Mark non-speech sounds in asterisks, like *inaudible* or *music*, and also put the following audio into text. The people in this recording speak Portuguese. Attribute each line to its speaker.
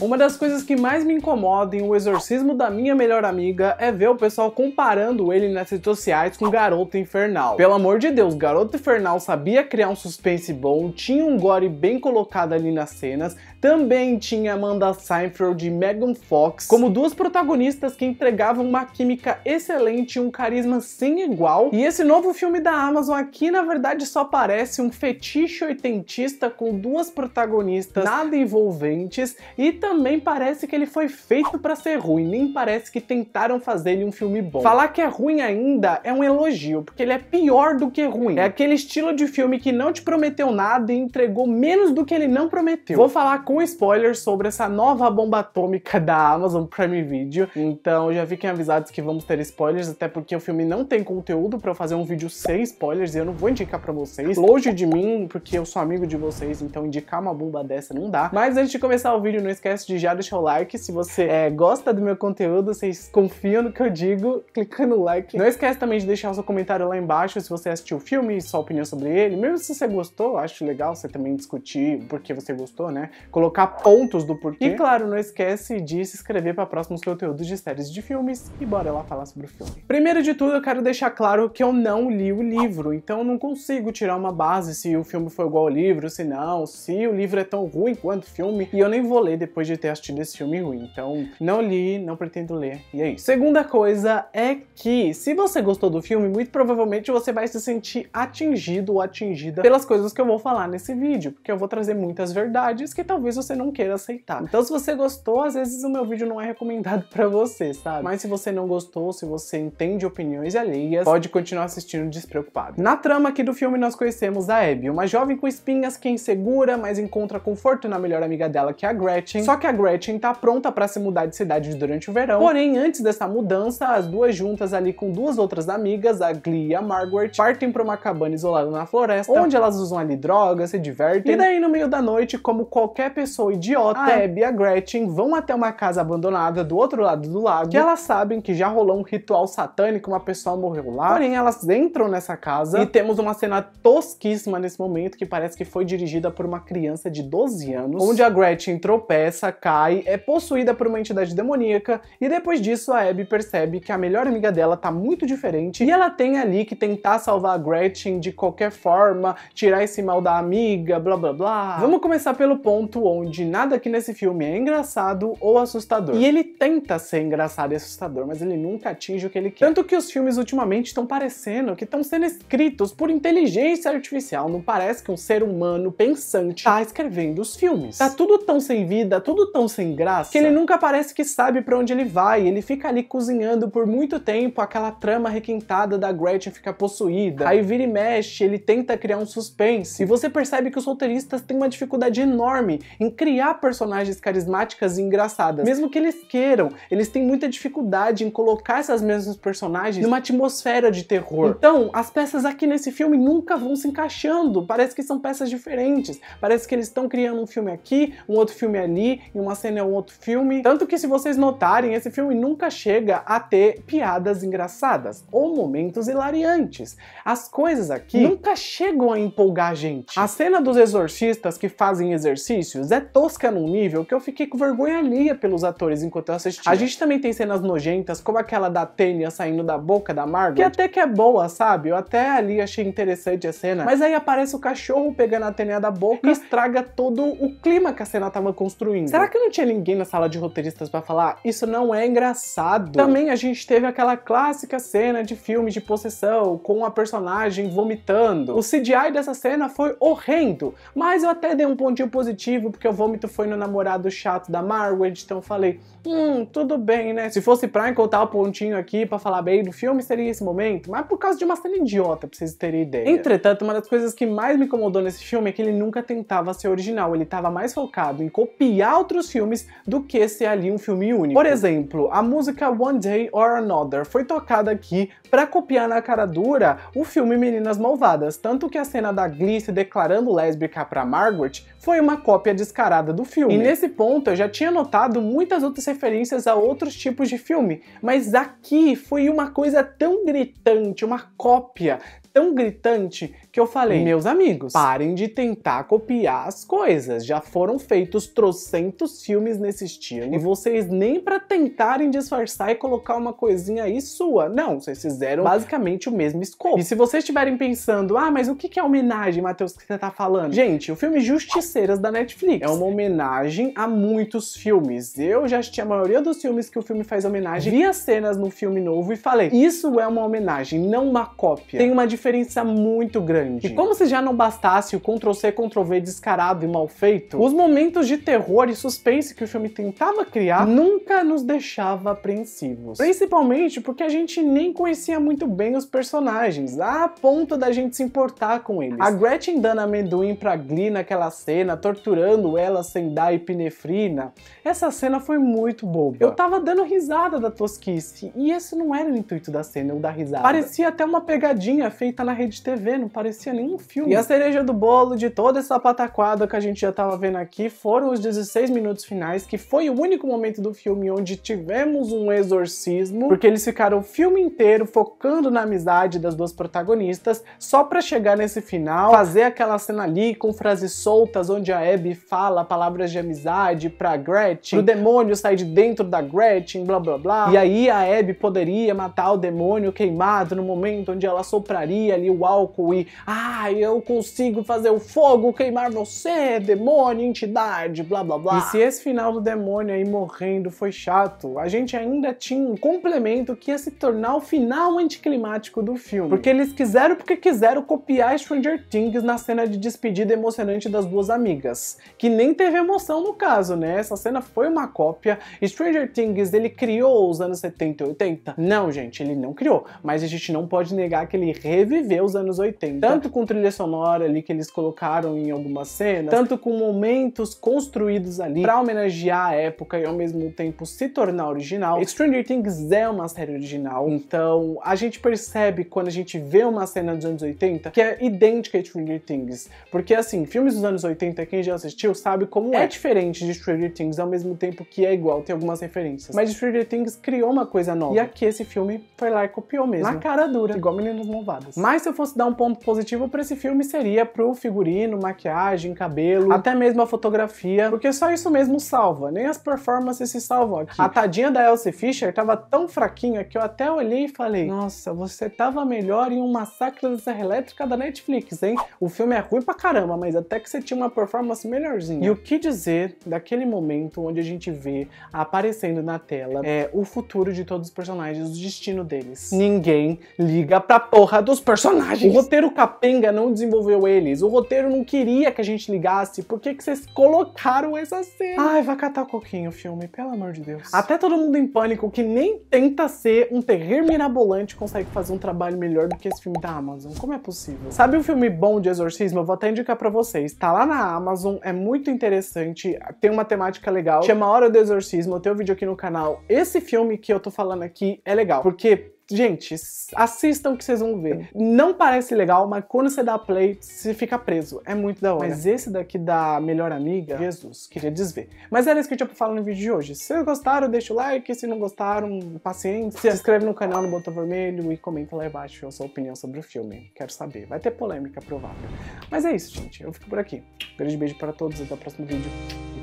Speaker 1: Uma das coisas que mais me incomoda em O Exorcismo da Minha Melhor Amiga é ver o pessoal comparando ele nas redes sociais com Garoto Infernal. Pelo amor de Deus, Garoto Infernal sabia criar um suspense bom, tinha um gore bem colocado ali nas cenas, também tinha Amanda Seinfeld e Megan Fox como duas protagonistas que entregavam uma química excelente e um carisma sem igual. E esse novo filme da Amazon aqui, na verdade, só parece um fetiche oitentista com duas protagonistas nada envolventes e também parece que ele foi feito para ser ruim, nem parece que tentaram fazer ele um filme bom. Falar que é ruim ainda é um elogio, porque ele é pior do que ruim. É aquele estilo de filme que não te prometeu nada e entregou menos do que ele não prometeu. Vou falar com com spoilers sobre essa nova bomba atômica da Amazon Prime Video. Hum. Então já fiquem avisados que vamos ter spoilers, até porque o filme não tem conteúdo para eu fazer um vídeo sem spoilers e eu não vou indicar para vocês. Longe de mim, porque eu sou amigo de vocês, então indicar uma bomba dessa não dá. Mas antes de começar o vídeo, não esquece de já deixar o like. Se você é, gosta do meu conteúdo, vocês confiam no que eu digo, clicando no like. Não esquece também de deixar o seu comentário lá embaixo se você assistiu o filme, sua opinião sobre ele. Mesmo se você gostou, acho legal você também discutir porque você gostou, né? Colocar colocar pontos do porquê. E claro, não esquece de se inscrever para próximos conteúdos de séries de filmes e bora lá falar sobre o filme. Primeiro de tudo, eu quero deixar claro que eu não li o livro, então eu não consigo tirar uma base se o filme foi igual ao livro, se não, se o livro é tão ruim quanto o filme, e eu nem vou ler depois de ter assistido esse filme ruim. Então, não li, não pretendo ler, e é isso. Segunda coisa é que, se você gostou do filme, muito provavelmente você vai se sentir atingido ou atingida pelas coisas que eu vou falar nesse vídeo, porque eu vou trazer muitas verdades que talvez talvez você não queira aceitar. Então, se você gostou, às vezes o meu vídeo não é recomendado *laughs* para você, sabe? Mas se você não gostou, se você entende opiniões alheias, pode continuar assistindo despreocupado. Na trama aqui do filme, nós conhecemos a Abby, uma jovem com espinhas que é insegura, mas encontra conforto na melhor amiga dela, que é a Gretchen. Só que a Gretchen tá pronta para se mudar de cidade durante o verão. Porém, antes dessa mudança, as duas juntas ali com duas outras amigas, a Glee e a Margaret, partem para uma cabana isolada na floresta, onde elas usam ali drogas, se divertem. E daí, no meio da noite, como qualquer pessoa idiota, a ah, é? Abby e a Gretchen vão até uma casa abandonada do outro lado do lago, que elas sabem que já rolou um ritual satânico, uma pessoa morreu lá. Porém, elas entram nessa casa e temos uma cena tosquíssima nesse momento que parece que foi dirigida por uma criança de 12 anos, onde a Gretchen tropeça, cai, é possuída por uma entidade demoníaca e depois disso a Abby percebe que a melhor amiga dela tá muito diferente e ela tem ali que tentar salvar a Gretchen de qualquer forma, tirar esse mal da amiga, blá blá blá. Vamos começar pelo ponto onde nada aqui nesse filme é engraçado ou assustador. E ele tenta ser engraçado e assustador, mas ele nunca atinge o que ele quer. Tanto que os filmes ultimamente estão parecendo que estão sendo escritos por inteligência artificial, não parece que um ser humano pensante tá escrevendo os filmes. Tá tudo tão sem vida, tudo tão sem graça, que ele nunca parece que sabe para onde ele vai, ele fica ali cozinhando por muito tempo aquela trama requintada da Gretchen ficar possuída. Aí vira e mexe, ele tenta criar um suspense. E você percebe que os roteiristas têm uma dificuldade enorme em criar personagens carismáticas e engraçadas. Mesmo que eles queiram, eles têm muita dificuldade em colocar essas mesmas personagens numa atmosfera de terror. Então, as peças aqui nesse filme nunca vão se encaixando, parece que são peças diferentes, parece que eles estão criando um filme aqui, um outro filme ali, e uma cena é um outro filme. Tanto que se vocês notarem, esse filme nunca chega a ter piadas engraçadas ou momentos hilariantes. As coisas aqui hum. nunca chegam a empolgar a gente. A cena dos exorcistas que fazem exercícios é tosca num nível que eu fiquei com vergonha alheia pelos atores enquanto eu assistia. A gente também tem cenas nojentas, como aquela da Tênia saindo da boca da Margot que até que é boa, sabe? Eu até ali achei interessante a cena, mas aí aparece o cachorro pegando a Tênia da boca e estraga todo o clima que a cena tava construindo. Será que não tinha ninguém na sala de roteiristas para falar isso não é engraçado? Também a gente teve aquela clássica cena de filme de possessão com a personagem vomitando. O CGI dessa cena foi horrendo, mas eu até dei um pontinho positivo porque o vômito foi no namorado chato da Margaret, então falei, hum, tudo bem, né? Se fosse pra encontrar o pontinho aqui para falar bem do filme, seria esse momento, mas por causa de uma cena idiota, pra vocês terem ideia. Entretanto, uma das coisas que mais me incomodou nesse filme é que ele nunca tentava ser original, ele tava mais focado em copiar outros filmes do que ser ali um filme único. Por exemplo, a música One Day or Another foi tocada aqui para copiar na cara dura o filme Meninas Malvadas, tanto que a cena da Glee se declarando lésbica para Margaret foi uma cópia de descarada do filme. E nesse ponto eu já tinha notado muitas outras referências a outros tipos de filme, mas aqui foi uma coisa tão gritante, uma cópia tão gritante que eu falei, meus amigos, parem de tentar copiar as coisas. Já foram feitos trocentos filmes nesse estilo e vocês nem para tentarem disfarçar e colocar uma coisinha aí sua. Não, vocês fizeram basicamente o mesmo escopo. E se vocês estiverem pensando, ah, mas o que é homenagem, Matheus, que você tá falando? Gente, o filme Justiceiras da Netflix é uma homenagem a muitos filmes. Eu já assisti a maioria dos filmes que o filme faz homenagem, vi as cenas no filme novo e falei, isso é uma homenagem, não uma cópia. Tem uma diferença muito grande grande. E como se já não bastasse o Ctrl+C, Ctrl+V descarado e mal feito, os momentos de terror e suspense que o filme tentava criar nunca nos deixava apreensivos. Principalmente porque a gente nem conhecia muito bem os personagens, a ponto da gente se importar com eles. A Gretchen dando amendoim pra Glee naquela cena, torturando ela sem dar epinefrina, essa cena foi muito boba. Eu tava dando risada da tosquice, e esse não era o intuito da cena, eu dar risada. Parecia até uma pegadinha feita na rede TV, não parecia? parecia nenhum filme. E a cereja do bolo de toda essa pataquada que a gente já tava vendo aqui foram os 16 minutos finais, que foi o único momento do filme onde tivemos um exorcismo, porque eles ficaram o filme inteiro focando na amizade das duas protagonistas, só para chegar nesse final, fazer aquela cena ali com frases soltas onde a Abby fala palavras de amizade pra Gretchen, o demônio sai de dentro da Gretchen, blá blá blá. E aí a Abby poderia matar o demônio queimado no momento onde ela sopraria ali o álcool e ah, eu consigo fazer o fogo queimar você, demônio, entidade, blá blá blá. E se esse final do demônio aí morrendo foi chato, a gente ainda tinha um complemento que ia se tornar o final anticlimático do filme. Porque eles quiseram porque quiseram copiar Stranger Things na cena de despedida emocionante das duas amigas. Que nem teve emoção no caso, né? Essa cena foi uma cópia. Stranger Things ele criou os anos 70 e 80? Não, gente, ele não criou. Mas a gente não pode negar que ele reviveu os anos 80 tanto com trilha sonora ali que eles colocaram em algumas cenas, tanto com momentos construídos ali para homenagear a época e ao mesmo tempo se tornar original. Stranger Things é uma série original, então a gente percebe quando a gente vê uma cena dos anos 80 que é idêntica a Stranger Things, porque assim, filmes dos anos 80, quem já assistiu sabe como é, é diferente de Stranger Things ao mesmo tempo que é igual, tem algumas referências. Mas Stranger Things criou uma coisa nova. E aqui esse filme foi lá e copiou mesmo. Na cara dura, igual Meninos Malvados. Mas se eu fosse dar um ponto positivo positivo para esse filme seria pro figurino, maquiagem, cabelo, até mesmo a fotografia, porque só isso mesmo salva, nem as performances se salvam aqui. A tadinha da Elsie Fisher tava tão fraquinha que eu até olhei e falei: "Nossa, você tava melhor em um massacre da Serra Elétrica da Netflix, hein? O filme é ruim pra caramba, mas até que você tinha uma performance melhorzinha". E o que dizer daquele momento onde a gente vê aparecendo na tela é o futuro de todos os personagens, o destino deles. Ninguém liga pra porra dos personagens. O roteiro Capenga não desenvolveu eles? O roteiro não queria que a gente ligasse. Por que, que vocês colocaram essa cena? Ai, vai catar o coquinho o filme, pelo amor de Deus. Até todo mundo em pânico que nem tenta ser um terror mirabolante consegue fazer um trabalho melhor do que esse filme da Amazon. Como é possível? Sabe um filme bom de exorcismo? Eu vou até indicar pra vocês. Tá lá na Amazon, é muito interessante, tem uma temática legal. Chama Hora do Exorcismo, eu tenho um vídeo aqui no canal. Esse filme que eu tô falando aqui é legal, porque gente, assistam que vocês vão ver. Não parece legal, mas quando você dá play, você fica preso. É muito da hora. Mas esse daqui da melhor amiga, Jesus, queria desver. Mas era isso que eu tinha pra falar no vídeo de hoje. Se vocês gostaram, deixa o like. Se não gostaram, paciência. Se inscreve no canal no botão vermelho e comenta lá embaixo a sua opinião sobre o filme. Quero saber. Vai ter polêmica, provável. Mas é isso, gente. Eu fico por aqui. Um grande beijo para todos. Até o próximo vídeo.